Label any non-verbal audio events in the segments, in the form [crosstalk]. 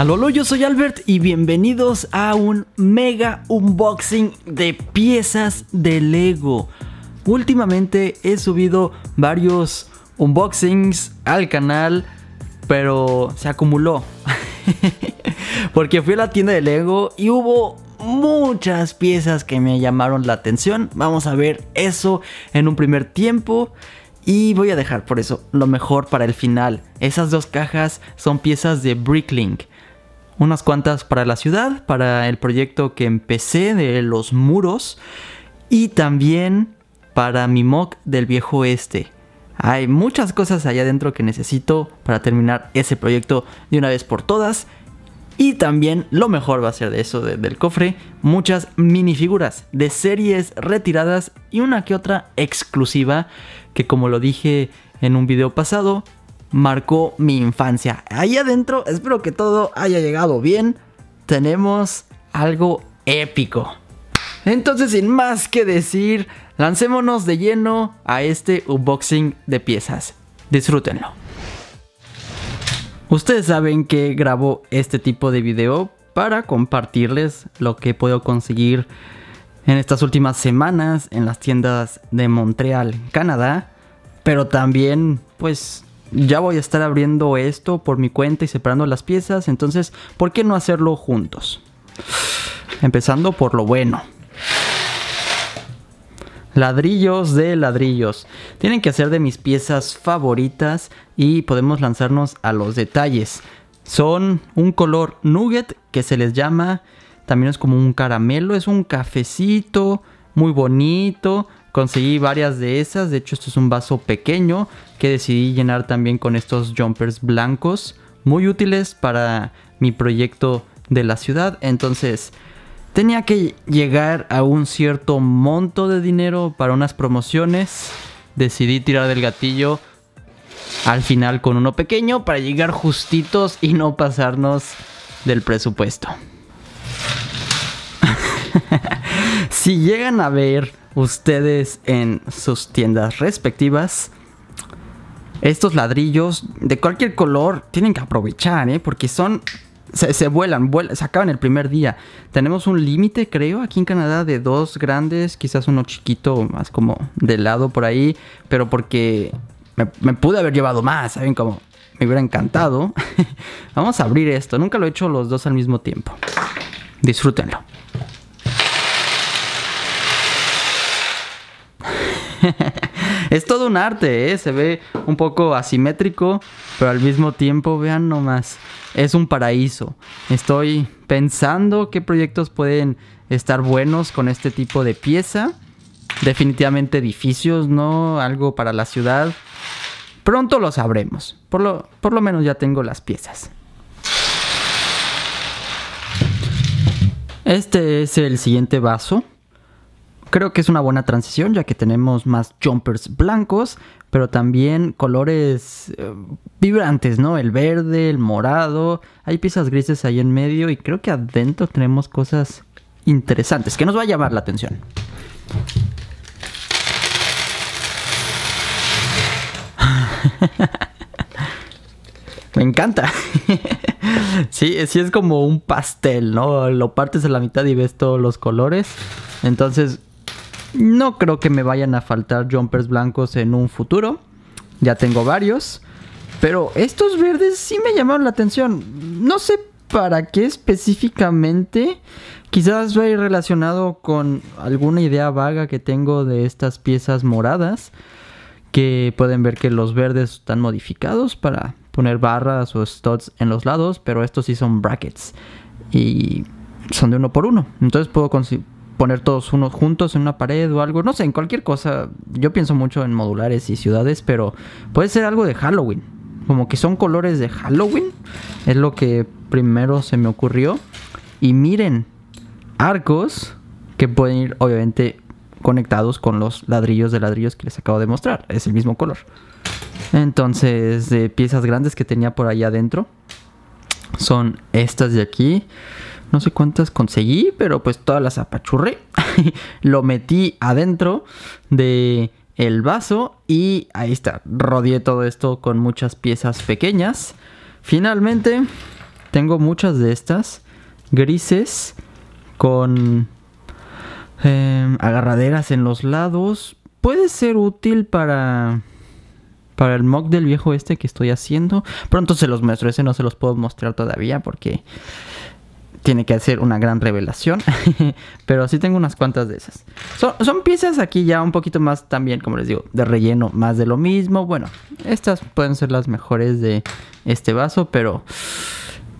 Alolo, yo soy Albert y bienvenidos a un mega unboxing de piezas de Lego. Últimamente he subido varios unboxings al canal, pero se acumuló. [laughs] Porque fui a la tienda de Lego y hubo muchas piezas que me llamaron la atención. Vamos a ver eso en un primer tiempo. Y voy a dejar por eso lo mejor para el final. Esas dos cajas son piezas de Bricklink unas cuantas para la ciudad, para el proyecto que empecé de los muros y también para mi mock del viejo este Hay muchas cosas allá adentro que necesito para terminar ese proyecto de una vez por todas. Y también lo mejor va a ser de eso del cofre, muchas minifiguras de series retiradas y una que otra exclusiva que como lo dije en un video pasado, marcó mi infancia. Ahí adentro, espero que todo haya llegado bien. Tenemos algo épico. Entonces, sin más que decir, lancémonos de lleno a este unboxing de piezas. Disfrútenlo. Ustedes saben que grabo este tipo de video para compartirles lo que puedo conseguir en estas últimas semanas en las tiendas de Montreal, Canadá, pero también pues ya voy a estar abriendo esto por mi cuenta y separando las piezas, entonces, ¿por qué no hacerlo juntos? Empezando por lo bueno. Ladrillos de ladrillos. Tienen que ser de mis piezas favoritas y podemos lanzarnos a los detalles. Son un color nugget que se les llama, también es como un caramelo, es un cafecito, muy bonito. Conseguí varias de esas. De hecho, esto es un vaso pequeño que decidí llenar también con estos jumpers blancos. Muy útiles para mi proyecto de la ciudad. Entonces, tenía que llegar a un cierto monto de dinero para unas promociones. Decidí tirar del gatillo al final con uno pequeño para llegar justitos y no pasarnos del presupuesto. [laughs] Si llegan a ver ustedes en sus tiendas respectivas, estos ladrillos de cualquier color tienen que aprovechar, ¿eh? Porque son... Se, vuelan, se acaban el primer día. Tenemos un límite, creo, aquí en Canadá de dos grandes, quizás uno chiquito, más como de lado por ahí, pero porque me, pude haber llevado más, ¿saben? cómo me hubiera encantado. [laughs] Vamos a abrir esto, nunca lo he hecho los dos al mismo tiempo. Disfrútenlo. [laughs] es todo un arte, ¿eh? Se ve un poco asimétrico, pero al mismo tiempo, vean nomás, es un paraíso. Estoy pensando qué proyectos pueden estar buenos con este tipo de pieza. Definitivamente edificios, ¿no? Algo para la ciudad. Pronto lo sabremos. Por lo, por lo menos ya tengo las piezas. Este es el siguiente vaso. Creo que es una buena transición ya que tenemos más jumpers blancos, pero también colores eh, vibrantes, ¿no? El verde, el morado, hay piezas grises ahí en medio y creo que adentro tenemos cosas interesantes que nos va a llamar la atención. [laughs] Me encanta. [laughs] sí, sí es como un pastel, ¿no? Lo partes a la mitad y ves todos los colores. Entonces, no creo que me vayan a faltar jumpers blancos en un futuro. Ya tengo varios. Pero estos verdes sí me llamaron la atención. No sé para qué específicamente. Quizás va a ir relacionado con alguna idea vaga que tengo de estas piezas moradas. Que pueden ver que los verdes están modificados para poner barras o studs en los lados. Pero estos sí son brackets. Y son de uno por uno. Entonces puedo conseguir poner todos unos juntos en una pared o algo, no sé, en cualquier cosa. Yo pienso mucho en modulares y ciudades, pero puede ser algo de Halloween. Como que son colores de Halloween, es lo que primero se me ocurrió. Y miren, arcos que pueden ir obviamente conectados con los ladrillos de ladrillos que les acabo de mostrar. Es el mismo color. Entonces, de piezas grandes que tenía por allá adentro son estas de aquí. No sé cuántas conseguí, pero pues todas las apachurré. [laughs] Lo metí adentro de el vaso y ahí está. Rodeé todo esto con muchas piezas pequeñas. Finalmente, tengo muchas de estas grises con em, agarraderas en los lados. Puede ser útil para para el mock del viejo este que estoy haciendo. Pronto se los muestro, ese no se los puedo mostrar todavía porque tiene que hacer una gran revelación. [laughs] Pero sí tengo unas cuantas de esas. Son, son, piezas aquí ya un poquito más también, como les digo, de relleno, más de lo mismo. Bueno, estas pueden ser las mejores de este vaso, pero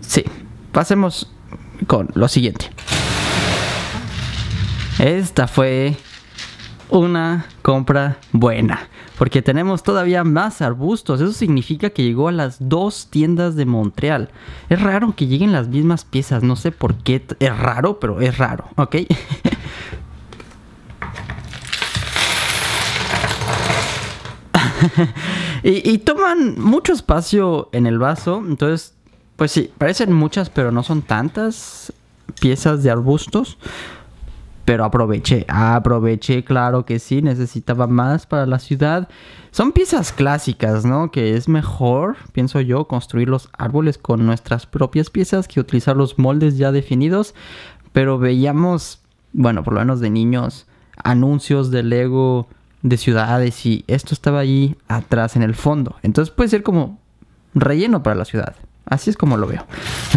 sí. Pasemos con lo siguiente. Esta fue una compra buena, porque tenemos todavía más arbustos. Eso significa que llegó a las dos tiendas de Montreal. Es raro que lleguen las mismas piezas, no sé por qué. Es raro, pero es raro, ¿ok? [laughs] y, toman mucho espacio en el vaso, entonces, pues sí, parecen muchas, pero no son tantas piezas de arbustos pero aproveché, aproveché, claro que sí, necesitaba más para la ciudad. Son piezas clásicas, ¿no? Que es mejor, pienso yo, construir los árboles con nuestras propias piezas que utilizar los moldes ya definidos, pero veíamos, bueno, por lo menos de niños, anuncios de Lego de ciudades y esto estaba ahí atrás en el fondo. Entonces puede ser como relleno para la ciudad. Así es como lo veo.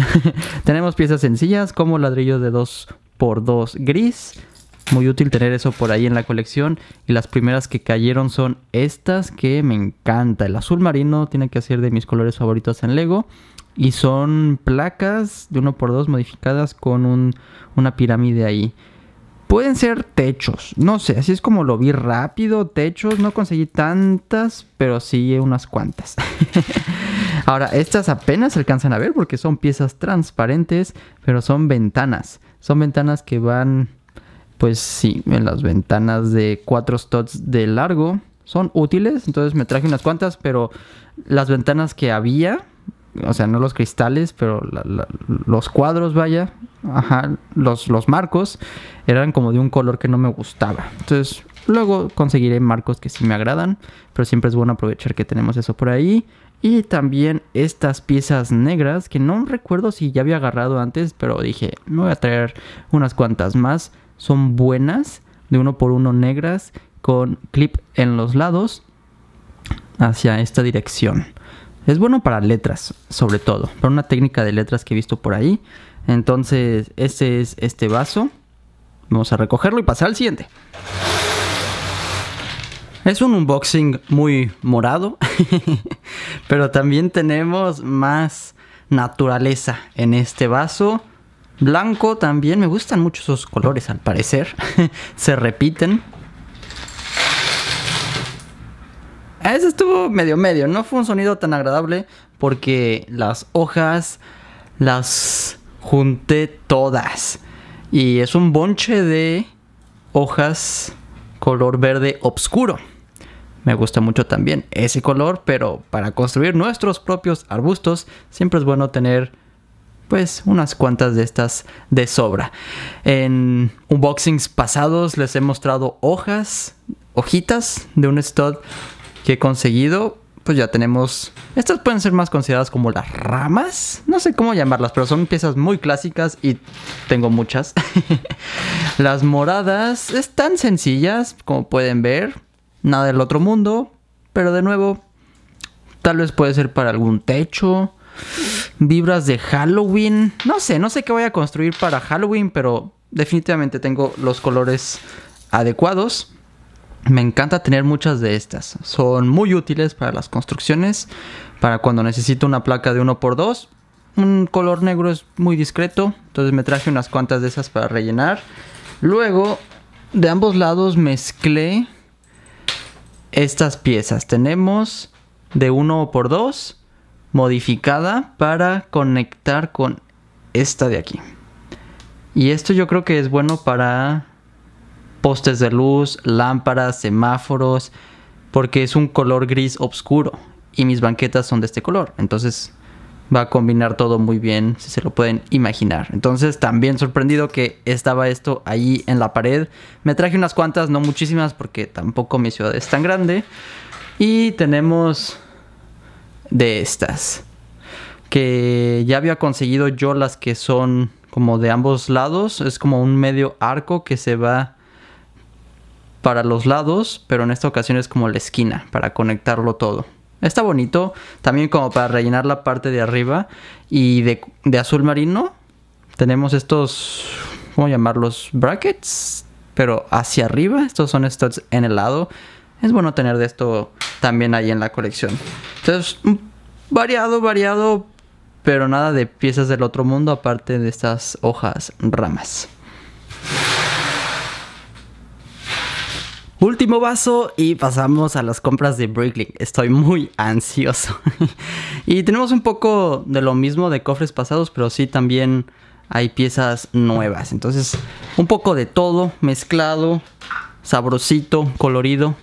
[laughs] Tenemos piezas sencillas como ladrillos de dos por dos, gris. Muy útil tener eso por ahí en la colección. Y las primeras que cayeron son estas que me encanta. El azul marino tiene que ser de mis colores favoritos en Lego. Y son placas de uno por dos modificadas con una pirámide ahí. Pueden ser techos, no sé, así es como lo vi rápido, techos, no conseguí tantas, pero sí unas cuantas. [laughs] Ahora, estas apenas alcanzan a ver porque son piezas transparentes, pero son ventanas. Son ventanas que van, pues sí, en las ventanas de 4 stots de largo. Son útiles, entonces me traje unas cuantas, pero las ventanas que había, o sea, no los cristales, pero los cuadros, vaya, ajá, los, los marcos, eran como de un color que no me gustaba. Entonces, luego conseguiré marcos que sí me agradan, pero siempre es bueno aprovechar que tenemos eso por ahí. Y también estas piezas negras que no recuerdo si ya había agarrado antes, pero dije, me voy a traer unas cuantas más. Son buenas, de uno por uno negras, con clip en los lados hacia esta dirección. Es bueno para letras, sobre todo, para una técnica de letras que he visto por ahí. Entonces, este es este vaso. Vamos a recogerlo y pasar al siguiente. Es un unboxing muy morado, [laughs] pero también tenemos más naturaleza en este vaso. Blanco también, me gustan mucho esos colores al parecer, [laughs] se repiten. Ese estuvo medio medio, no fue un sonido tan agradable porque las hojas las junté todas. Y es un bonche de hojas color verde oscuro. Me gusta mucho también ese color, pero para construir nuestros propios arbustos siempre es bueno tener pues unas cuantas de estas de sobra. En unboxings pasados les he mostrado hojas, hojitas de un stud que he conseguido. Pues ya tenemos, estas pueden ser más consideradas como las ramas, no sé cómo llamarlas, pero son piezas muy clásicas y tengo muchas. [laughs] las moradas están sencillas, como pueden ver, nada del otro mundo, pero de nuevo, tal vez puede ser para algún techo, vibras de Halloween, no sé, no sé qué voy a construir para Halloween, pero definitivamente tengo los colores adecuados. Me encanta tener muchas de estas. Son muy útiles para las construcciones, para cuando necesito una placa de 1x2. Un color negro es muy discreto, entonces me traje unas cuantas de esas para rellenar. Luego, de ambos lados mezclé estas piezas. Tenemos de 1 por 2 modificada para conectar con esta de aquí. Y esto yo creo que es bueno para postes de luz, lámparas, semáforos, porque es un color gris oscuro y mis banquetas son de este color. Entonces va a combinar todo muy bien, si se lo pueden imaginar. Entonces, también sorprendido que estaba esto ahí en la pared. Me traje unas cuantas, no muchísimas, porque tampoco mi ciudad es tan grande. Y tenemos de estas, que ya había conseguido yo las que son como de ambos lados. Es como un medio arco que se va para los lados, pero en esta ocasión es como la esquina para conectarlo todo. Está bonito, también como para rellenar la parte de arriba. Y de, azul marino tenemos estos, ¿cómo llamarlos? Brackets, pero hacia arriba. Estos son estos en el lado. Es bueno tener de esto también ahí en la colección. Entonces, mm, variado, variado, pero nada de piezas del otro mundo aparte de estas hojas ramas. Último vaso y pasamos a las compras de Bricklink. Estoy muy ansioso. [laughs] y tenemos un poco de lo mismo de cofres pasados, pero sí también hay piezas nuevas. Entonces, un poco de todo mezclado, sabrosito, colorido.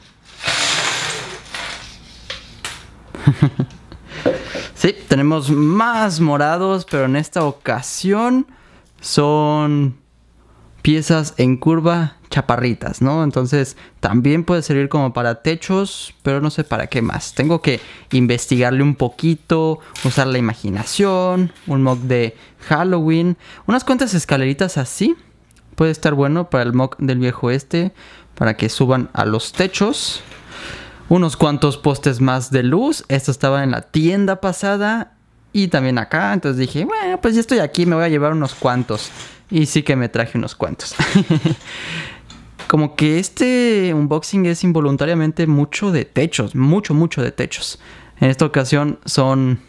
[laughs] sí, tenemos más morados, pero en esta ocasión son piezas en curva chaparritas, ¿no? Entonces también puede servir como para techos, pero no sé para qué más. Tengo que investigarle un poquito, usar la imaginación, un mock de Halloween, unas cuantas escaleritas así. Puede estar bueno para el mock del viejo este, para que suban a los techos. Unos cuantos postes más de luz. Esto estaba en la tienda pasada y también acá. Entonces dije, bueno, pues ya estoy aquí, me voy a llevar unos cuantos. Y sí que me traje unos cuantos. [laughs] como que este unboxing es involuntariamente mucho de techos, mucho, mucho de techos. En esta ocasión son,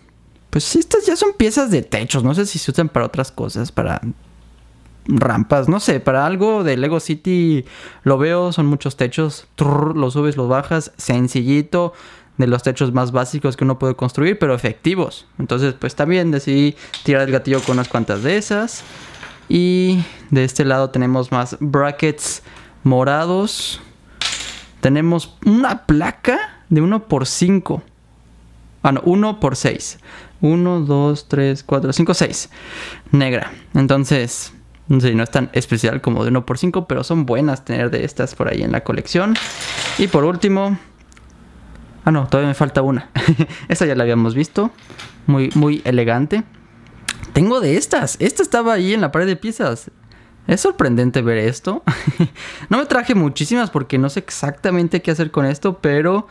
pues estas ya son piezas de techos, no sé si se usan para otras cosas, para rampas, no sé, para algo de Lego City lo veo, son muchos techos, los subes, los bajas, sencillito, de los techos más básicos que uno puede construir, pero efectivos. Entonces, pues también decidí tirar el gatillo con unas cuantas de esas. Y de este lado tenemos más brackets morados. Tenemos una placa de 1 x 5. Ah, no, 1 x 6. 1, 2, 3, 4, 5, 6. Negra. Entonces, sé no es tan especial como de 1 x 5, pero son buenas tener de estas por ahí en la colección. Y por último... Ah, no, todavía me falta una. [laughs] esta ya la habíamos visto. Muy, muy elegante. Tengo de estas. Esta estaba ahí en la pared de piezas. Es sorprendente ver esto. [laughs] no me traje muchísimas porque no sé exactamente qué hacer con esto, pero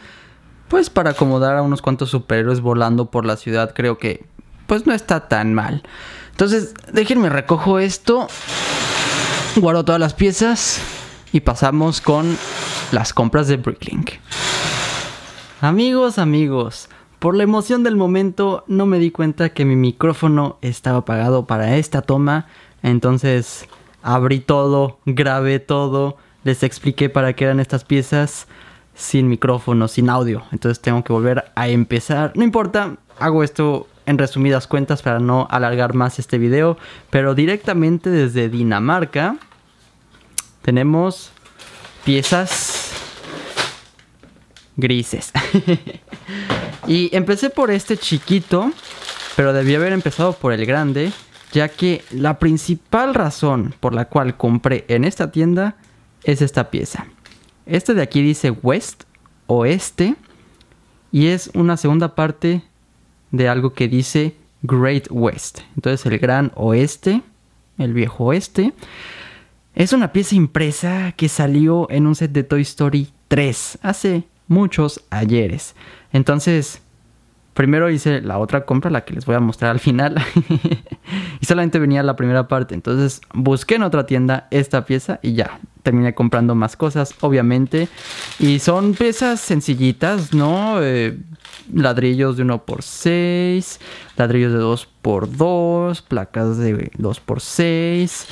pues para acomodar a unos cuantos superhéroes volando por la ciudad creo que pues no está tan mal. Entonces, déjenme recojo esto, guardo todas las piezas y pasamos con las compras de Bricklink. Amigos, amigos, por la emoción del momento no me di cuenta que mi micrófono estaba apagado para esta toma, entonces abrí todo, grabé todo, les expliqué para qué eran estas piezas sin micrófono, sin audio. Entonces tengo que volver a empezar. No importa, hago esto en resumidas cuentas para no alargar más este video, pero directamente desde Dinamarca tenemos piezas grises. [laughs] y empecé por este chiquito, pero debí haber empezado por el grande ya que la principal razón por la cual compré en esta tienda es esta pieza. Esta de aquí dice West, Oeste, y es una segunda parte de algo que dice Great West. Entonces el Gran Oeste, el Viejo Oeste. Es una pieza impresa que salió en un set de Toy Story 3 hace muchos ayeres. Entonces, primero hice la otra compra, la que les voy a mostrar al final. [laughs] y solamente venía la primera parte. Entonces busqué en otra tienda esta pieza y ya, terminé comprando más cosas, obviamente. Y son piezas sencillitas, ¿no? Eh, ladrillos de 1x6, ladrillos de 2x2, placas de 2x6.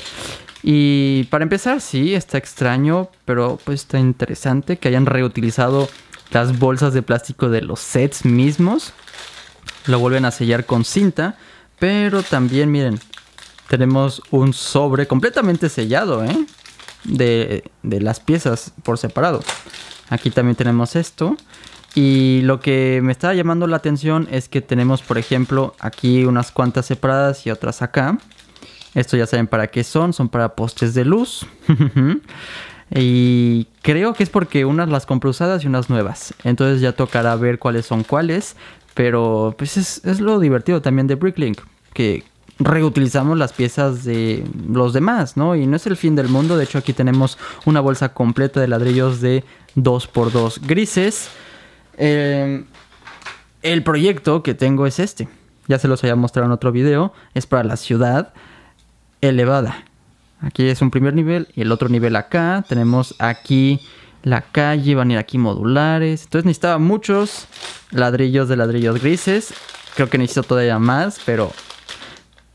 Y para empezar, sí, está extraño, pero pues está interesante que hayan reutilizado las bolsas de plástico de los sets mismos. Lo vuelven a sellar con cinta pero también, miren, tenemos un sobre completamente sellado, ¿eh? De, las piezas por separado. Aquí también tenemos esto. Y lo que me está llamando la atención es que tenemos, por ejemplo, aquí unas cuantas separadas y otras acá. Esto ya saben para qué son, son para postes de luz. [laughs] y creo que es porque unas las compré usadas y unas nuevas. Entonces ya tocará ver cuáles son cuáles. Pero pues es, lo divertido también de Bricklink, que reutilizamos las piezas de los demás, ¿no? Y no es el fin del mundo, de hecho aquí tenemos una bolsa completa de ladrillos de 2x2 grises. Eh, el proyecto que tengo es este, ya se los había mostrado en otro video, es para la ciudad elevada. Aquí es un primer nivel y el otro nivel acá, tenemos aquí la calle, van a ir aquí modulares. Entonces necesitaba muchos ladrillos de ladrillos grises. Creo que necesito todavía más, pero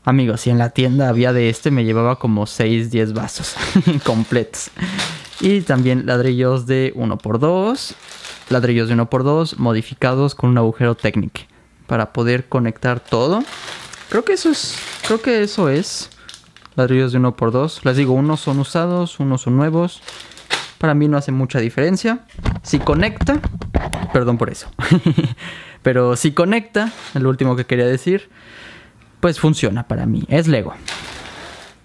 amigos, si en la tienda había de este, me llevaba como 6, 10 vasos [laughs] completos. Y también ladrillos de 1x2, ladrillos de 1x2 modificados con un agujero técnico para poder conectar todo. Creo que eso es, creo que eso es. Ladrillos de 1x2. Les digo, unos son usados, unos son nuevos. Para mí no hace mucha diferencia. Si conecta, perdón por eso. [laughs] Pero si conecta, el último que quería decir, pues funciona para mí. Es Lego.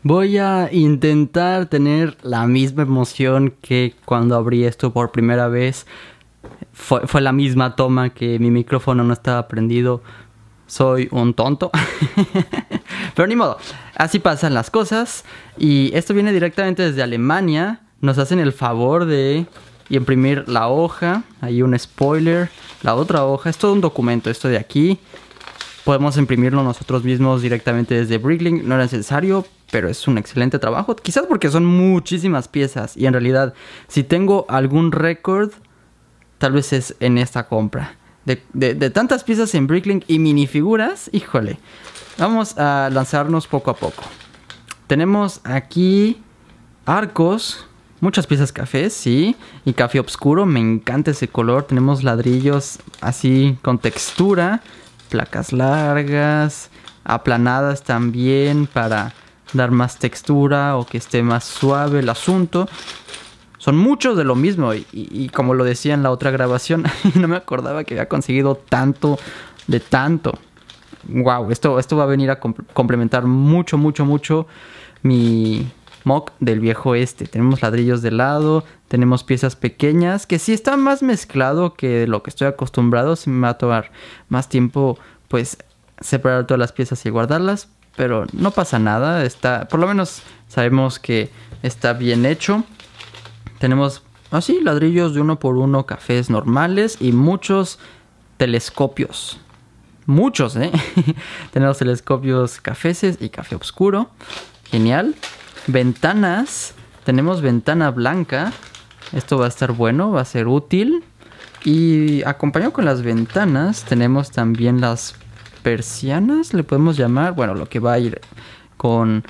Voy a intentar tener la misma emoción que cuando abrí esto por primera vez. Fue, la misma toma que mi micrófono no estaba prendido. Soy un tonto. [laughs] Pero ni modo. Así pasan las cosas. Y esto viene directamente desde Alemania nos hacen el favor de imprimir la hoja, Hay un spoiler, la otra hoja, es todo un documento, esto de aquí. Podemos imprimirlo nosotros mismos directamente desde Bricklink, no era necesario, pero es un excelente trabajo. Quizás porque son muchísimas piezas y en realidad, si tengo algún récord, tal vez es en esta compra. De, de, tantas piezas en Bricklink y minifiguras, híjole. Vamos a lanzarnos poco a poco. Tenemos aquí arcos muchas piezas café, sí, y café oscuro, me encanta ese color. Tenemos ladrillos así con textura, placas largas, aplanadas también para dar más textura o que esté más suave el asunto. Son muchos de lo mismo y, como lo decía en la otra grabación, [laughs] no me acordaba que había conseguido tanto de tanto. Wow, esto, esto va a venir a complementar mucho, mucho, mucho mi, mock del viejo este, Tenemos ladrillos de lado, tenemos piezas pequeñas, que si está más mezclado que lo que estoy acostumbrado. Si me va a tomar más tiempo, pues separar todas las piezas y guardarlas, pero no pasa nada. Está, por lo menos sabemos que está bien hecho. Tenemos así ah, ladrillos de uno por uno, cafés normales y muchos telescopios. Muchos, ¿eh? [laughs] Tenemos telescopios cafeses y café oscuro. Genial. Ventanas. Tenemos ventana blanca. Esto va a estar bueno, va a ser útil. Y acompañado con las ventanas, tenemos también las persianas, le podemos llamar. Bueno, lo que va a ir con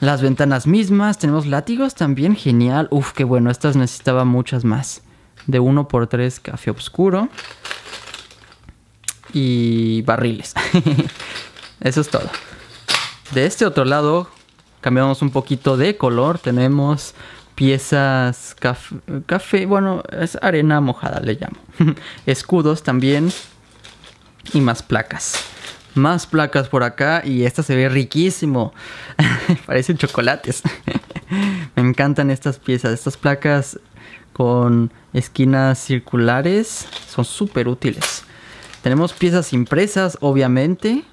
las ventanas mismas. Tenemos látigos también, genial. Uf, qué bueno, estas necesitaba muchas más. De 1x3 café oscuro. Y barriles. [laughs] Eso es todo. De este otro lado, cambiamos un poquito de color. Tenemos piezas café, bueno, es arena mojada le llamo. [laughs] Escudos también y más placas. Más placas por acá y esta se ve riquísimo. [laughs] Parecen chocolates. [laughs] Me encantan estas piezas, estas placas con esquinas circulares son súper útiles. Tenemos piezas impresas, obviamente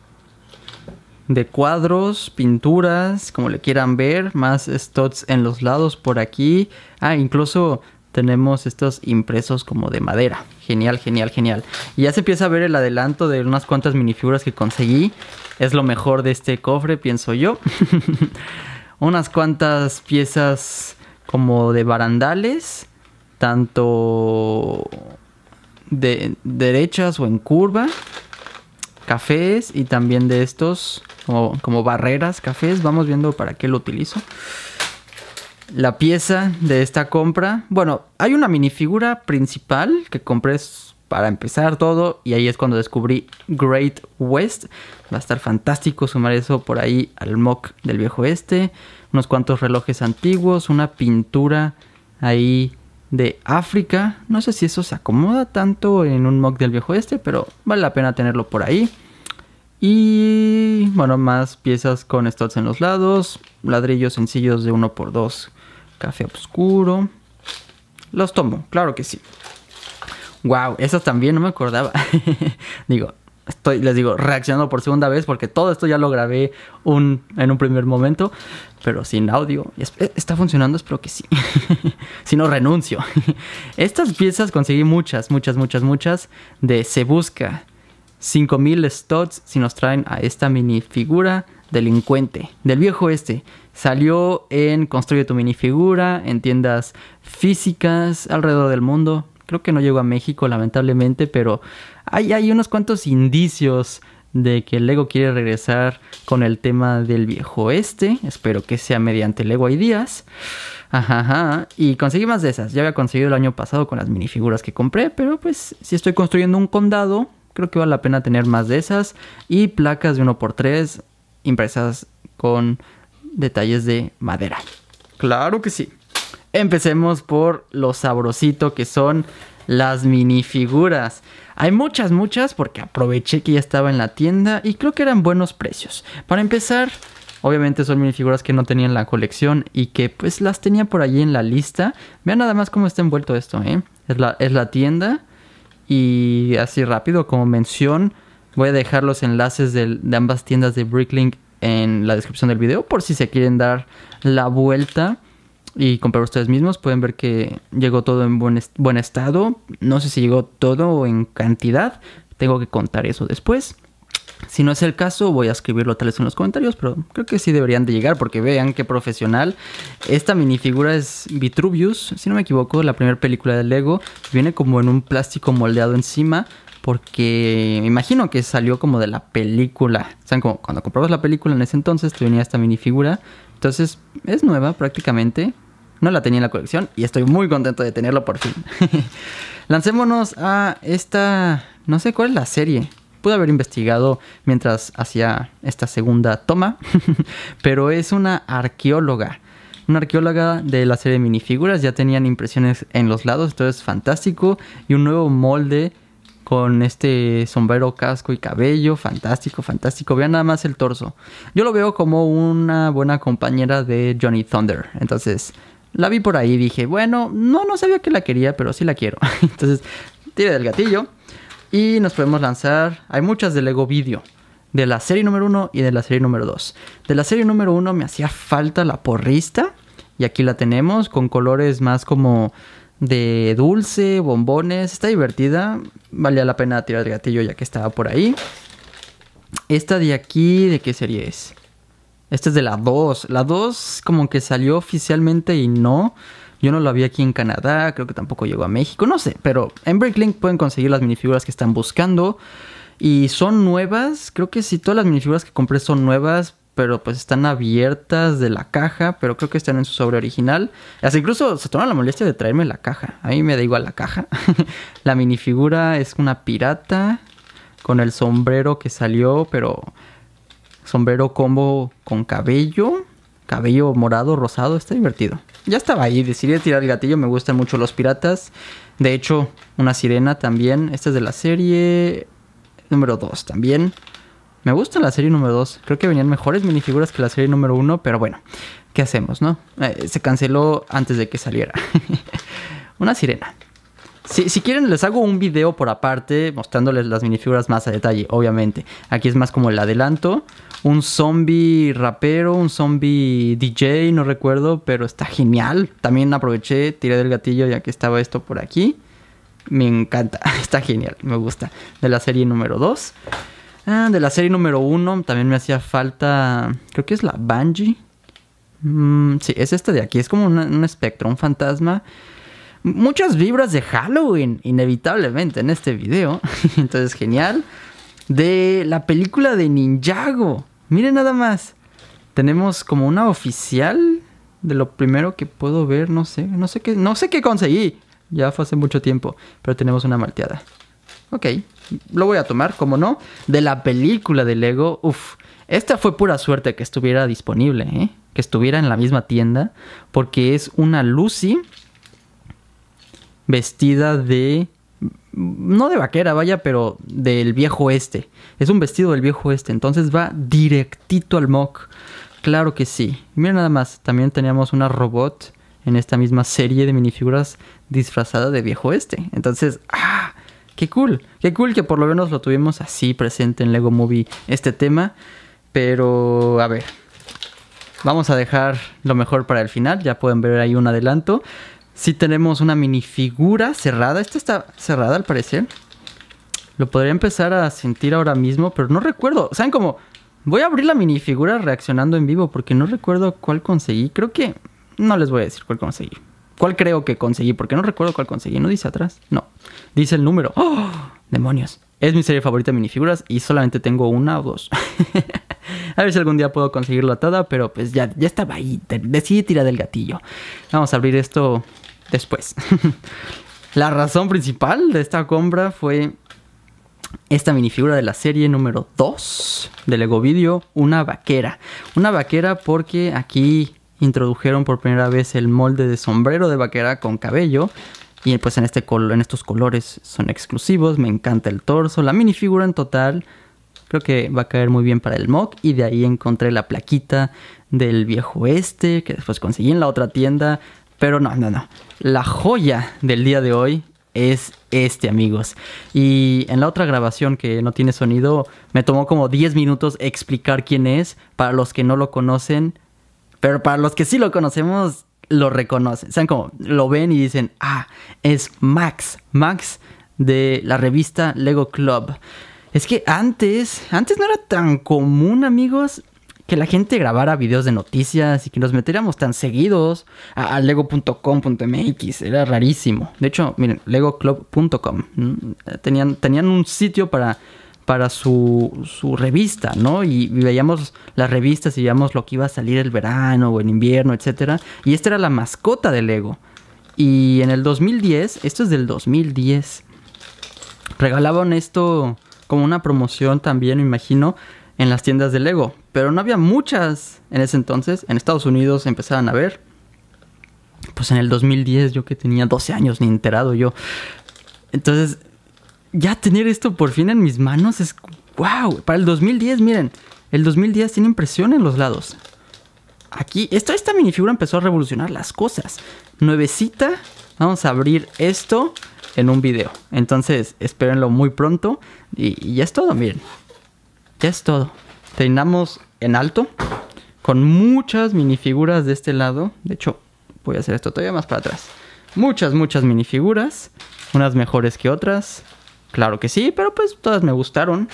de cuadros, pinturas, como le quieran ver, más stots en los lados por aquí. Ah, incluso tenemos estos impresos como de madera. Genial, genial, genial. Y ya se empieza a ver el adelanto de unas cuantas minifiguras que conseguí. Es lo mejor de este cofre, pienso yo. [laughs] unas cuantas piezas como de barandales, tanto de derechas o en curva cafés y también de estos como, barreras cafés. Vamos viendo para qué lo utilizo. La pieza de esta compra. Bueno, hay una minifigura principal que compré para empezar todo y ahí es cuando descubrí Great West. Va a estar fantástico sumar eso por ahí al mock del viejo este, unos cuantos relojes antiguos, una pintura ahí de África. No sé si eso se acomoda tanto en un mock del viejo este, pero vale la pena tenerlo por ahí. Y bueno, más piezas con stots en los lados, ladrillos sencillos de 1x2, café oscuro. Los tomo, claro que sí. Wow, esas también no me acordaba. [laughs] Digo, estoy, les digo, reaccionando por segunda vez porque todo esto ya lo grabé un, en un primer momento, pero sin audio. Eh, ¿Está funcionando? Espero que sí. [laughs] si no, renuncio. [laughs] Estas piezas conseguí muchas, muchas, muchas, muchas de Se Busca. 5000 stots si nos traen a esta minifigura delincuente del viejo este. Salió en Construye tu minifigura, en tiendas físicas alrededor del mundo. Creo que no llegó a México, lamentablemente, pero hay, unos cuantos indicios de que Lego quiere regresar con el tema del viejo este. Espero que sea mediante Lego Ideas. Y conseguí más de esas. Ya había conseguido el año pasado con las minifiguras que compré, pero pues si estoy construyendo un condado, creo que vale la pena tener más de esas. Y placas de 1x3 impresas con detalles de madera. Claro que sí. Empecemos por lo sabrosito que son las minifiguras. Hay muchas, muchas, porque aproveché que ya estaba en la tienda y creo que eran buenos precios. Para empezar, obviamente son minifiguras que no tenían la colección y que pues las tenía por allí en la lista. Vean nada más cómo está envuelto esto, ¿eh? Es la, es la tienda y así rápido, como mención, voy a dejar los enlaces de ambas tiendas de Bricklink en la descripción del video por si se quieren dar la vuelta y comprar ustedes mismos. Pueden ver que llegó todo en buen, estado. No sé si llegó todo en cantidad. Tengo que contar eso después. Si no es el caso, voy a escribirlo tal vez en los comentarios, pero creo que sí deberían de llegar porque vean qué profesional. Esta minifigura es Vitruvius, si no me equivoco, la primera película de Lego. Viene como en un plástico moldeado encima porque me imagino que salió como de la película. O como cuando comprabas la película en ese entonces te venía esta minifigura. Entonces es nueva prácticamente, no la tenía en la colección y estoy muy contento de tenerlo por fin. [laughs] Lancémonos a esta... No sé cuál es la serie. Pude haber investigado mientras hacía esta segunda toma, [laughs] pero es una arqueóloga. Una arqueóloga de la serie de minifiguras, ya tenían impresiones en los lados, esto es fantástico. Y un nuevo molde con este sombrero, casco y cabello. Fantástico, fantástico. Vean nada más el torso. Yo lo veo como una buena compañera de Johnny Thunder. Entonces, la vi por ahí dije, bueno, no, no sabía que la quería, pero sí la quiero. [laughs] Entonces, tira del gatillo y nos podemos lanzar. Hay muchas de Lego Video, de la serie número 1 y de la serie número 2. De la serie número 1 me hacía falta la porrista y aquí la tenemos con colores más como de dulce, bombones. Está divertida, valía la pena tirar el gatillo ya que estaba por ahí. Esta de aquí, ¿de qué serie es? Este es de la 2. La 2 como que salió oficialmente y no. Yo no lo vi aquí en Canadá, creo que tampoco llegó a México, no sé, pero en Bricklink pueden conseguir las minifiguras que están buscando. Y son nuevas, creo que sí, todas las minifiguras que compré son nuevas, pero pues están abiertas de la caja, pero creo que están en su sobre original. Hasta incluso se toman la molestia de traerme la caja. A mí me da igual la caja. [laughs] la minifigura es una pirata con el sombrero que salió, pero sombrero combo con cabello. Cabello morado, rosado, está divertido. Ya estaba ahí, decidí tirar el gatillo, me gustan mucho los piratas. De hecho, una sirena también. Esta es de la serie número 2 también. Me gusta la serie número 2. Creo que venían mejores minifiguras que la serie número 1, pero bueno, ¿qué hacemos, no? Eh, se canceló antes de que saliera. [laughs] una sirena. Si, quieren, les hago un video por aparte mostrándoles las minifiguras más a detalle, obviamente. Aquí es más como el adelanto. Un zombie rapero, un zombie DJ, no recuerdo, pero está genial. También aproveché, tiré del gatillo ya que estaba esto por aquí. Me encanta, [laughs] está genial, me gusta. De la serie número 2. Ah, de la serie número 1 también me hacía falta, creo que es la Bungie. Mm, sí, es esta de aquí, es como un espectro, un fantasma muchas vibras de Halloween, inevitablemente, en este video. [laughs] Entonces, genial. De la película de Ninjago. Miren nada más. Tenemos como una oficial de lo primero que puedo ver, no sé, no sé qué, no sé qué conseguí. Ya fue hace mucho tiempo, pero tenemos una malteada. Ok, lo voy a tomar, como no. De la película de Lego, Uf. esta fue pura suerte que estuviera disponible, ¿eh? que estuviera en la misma tienda, porque es una Lucy vestida de no de vaquera, vaya, pero del viejo este Es un vestido del viejo este entonces va directito al mock. Claro que sí. Mira nada más, también teníamos una robot en esta misma serie de minifiguras disfrazada de viejo este Entonces, ¡ah! ¡Qué cool! ¡Qué cool que por lo menos lo tuvimos así presente en Lego Movie este tema! Pero, a ver, vamos a dejar lo mejor para el final. Ya pueden ver ahí un adelanto. Si tenemos una minifigura cerrada. Esta está cerrada al parecer. Lo podría empezar a sentir ahora mismo, pero no recuerdo. ¿Saben cómo? Voy a abrir la minifigura reaccionando en vivo porque no recuerdo cuál conseguí. Creo que... No les voy a decir cuál conseguí. ¿Cuál creo que conseguí? Porque no recuerdo cuál conseguí. ¿No dice atrás? No. Dice el número. ¡Oh! ¡Demonios! Es mi serie favorita de minifiguras y solamente tengo una o dos. [laughs] a ver si algún día puedo conseguirlo atada, pero pues ya, ya estaba ahí. Decidí tirar del gatillo. Vamos a abrir esto después. [laughs] la razón principal de esta compra fue esta minifigura de la serie número 2 del Lego Video, una vaquera. Una vaquera porque aquí introdujeron por primera vez el molde de sombrero de vaquera con cabello. Y pues en, este en estos colores son exclusivos, me encanta el torso, la minifigura en total creo que va a caer muy bien para el mock y de ahí encontré la plaquita del viejo este que después conseguí en la otra tienda pero no, no, no. La joya del día de hoy es este, amigos. Y en la otra grabación que no tiene sonido, me tomó como 10 minutos explicar quién es. Para los que no lo conocen, pero para los que sí lo conocemos, lo reconocen. O sea, como lo ven y dicen, ah, es Max. Max de la revista Lego Club. Es que antes, antes no era tan común, amigos, que la gente grabara videos de noticias y que nos metiéramos tan seguidos a, lego.com.mx. Era rarísimo. De hecho, miren, legoclub.com. Tenían, tenían un sitio para, para su, revista, ¿no? Y, veíamos las revistas y veíamos lo que iba a salir el verano o el invierno, etc. Y esta era la mascota de Lego. Y en el 2010, esto es del 2010, regalaban esto como una promoción también, me imagino, en las tiendas de Lego pero no había muchas en ese entonces. En Estados Unidos empezaban a ver. Pues en el 2010, yo que tenía 12 años, ni enterado yo. Entonces, ya tener esto por fin en mis manos es wow. Para el 2010, miren, el 2010 tiene impresión en los lados. Aquí, esta minifigura empezó a revolucionar las cosas. Nuevecita, vamos a abrir esto en un video. Entonces, espérenlo muy pronto. Y, ya es todo, miren. Ya es todo. Terminamos en alto, con muchas minifiguras de este lado. De hecho, voy a hacer esto todavía más para atrás. Muchas, muchas minifiguras, unas mejores que otras. Claro que sí, pero pues todas me gustaron.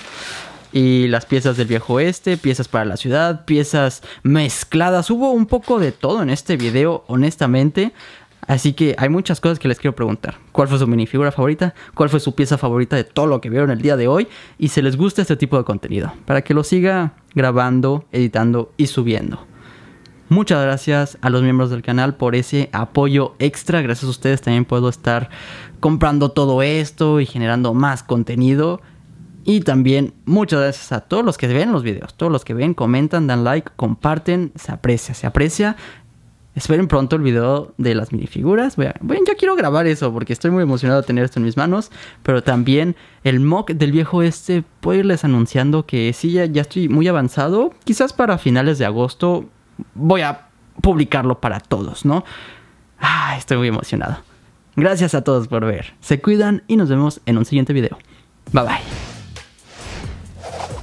Y las piezas del viejo oeste, piezas para la ciudad, piezas mezcladas. Hubo un poco de todo en este video, honestamente. Así que hay muchas cosas que les quiero preguntar. ¿Cuál fue su minifigura favorita? ¿Cuál fue su pieza favorita de todo lo que vieron el día de hoy? Y si les gusta este tipo de contenido, para que lo siga grabando, editando y subiendo. Muchas gracias a los miembros del canal por ese apoyo extra. Gracias a ustedes también puedo estar comprando todo esto y generando más contenido. Y también muchas gracias a todos los que ven los videos, todos los que ven, comentan, dan like, comparten, se aprecia, se aprecia. Esperen pronto el video de las minifiguras. Bueno, yo quiero grabar eso porque estoy muy emocionado de tener esto en mis manos. Pero también el mock del viejo este. Puedo irles anunciando que sí, ya, estoy muy avanzado. Quizás para finales de agosto voy a publicarlo para todos, ¿no? estoy muy emocionado. Gracias a todos por ver. Se cuidan y nos vemos en un siguiente video. Bye bye.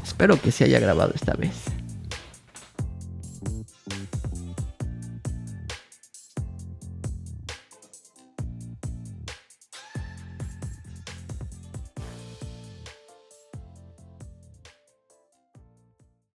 Espero que se haya grabado esta vez.